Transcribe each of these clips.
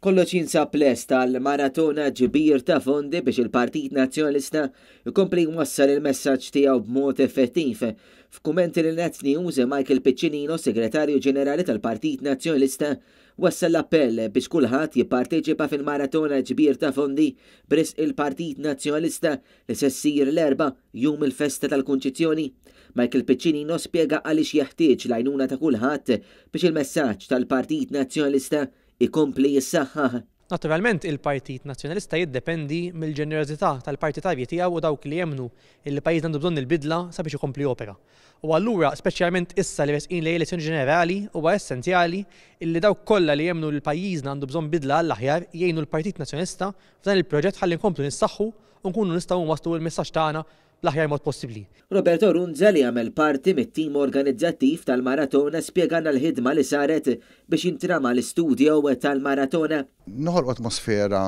Kollox jinsab lest tal-maratona ġbir ta' fondi biex il-Partit Nazjonalista jkompli jwassal il-messaġġ tiegħu b'mod effettiv. F'kumenti li Net News, Michael Piccinino, segretarju ġenerali tal-Partit Nazjonalista, wassal l-appell biex kulħadd jipparteċipa fil-maratona ġbir ta' fondi bris il-Partit Nazjonalista li se ssir l-erba jum il-festa tal-Kunċizzjoni. Michael Piccinino spjega għaliex jeħtieġ l-għajnuna ta' kulħadd biex il-messaġġ tal-Partit Nazjonalista ikompli jissaħħa! Naturalment il-Partit Nazzjonalista jiddependi mill-ġenerozità tal-partitarji tiegħu u dawk li jemnu il-pajjiż għandu bżonn il-bidla sabiex ikompli opera. U allura, speċjalment issa li besqin li elezzjoni ġenerali, huwa essenzjali illi daw kollha li jemnu l-pajjiżna għandu bżonn bidla għall-aħjar jgħinu l-Partit Nazzjonista f'dan il-proġett ħalli nkomplu nissaħħu u nkunu nistgħu waslu l-messaġġ tagħna l-aħjar mod possibbli. Roberto Runza li għamel parti mit-tim organizzattiv tal-maratona spjegana l-ħidma li saret biex jintrama l-istudio tal-maratona. Noħol atmosfera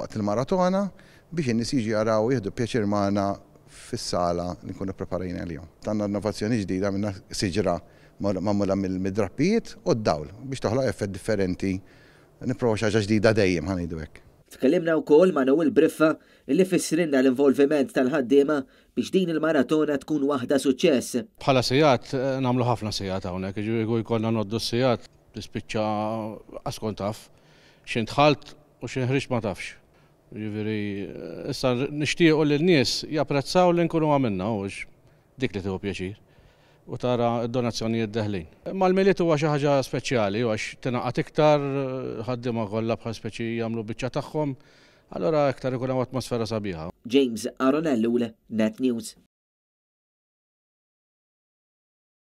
waqt il-maratona biex in-nies għaraw jaraw jieħdu maħna fis-sala li nkunu preparajna għal-jom. Tanna innovazzjoni ġdida minna siġra mamula mill-midrappijiet u d-dawl biex toħla effett differenti niprofa xaġa ġdida dejjem id-dwek. Tkellimna wkoll ma' il Briffa li fissrinna l-involviment tal-ħaddiema biex din il-maratona tkun waħda suċċess. Bħala sijat, eh, namlu ħafna sijat hawnhekk, jiġu jkollna noddu sijat, tispiċċa askontaf, xintħalt u xinħriġ ma tafx. Jiviri, issa u l-nies japprezzaw li nkunu għamilna u dik li tiħu pjaċir u tara donazzjonijiet deħlin. Mal-miliet huwa xi ħaġa speċjali għax tingħaqad iktar ħaddiema kollha bħal speċi jagħmlu biċċa tagħhom, allora iktar ikun hemm atmosfera sabiħa. James Aronellu, Net News.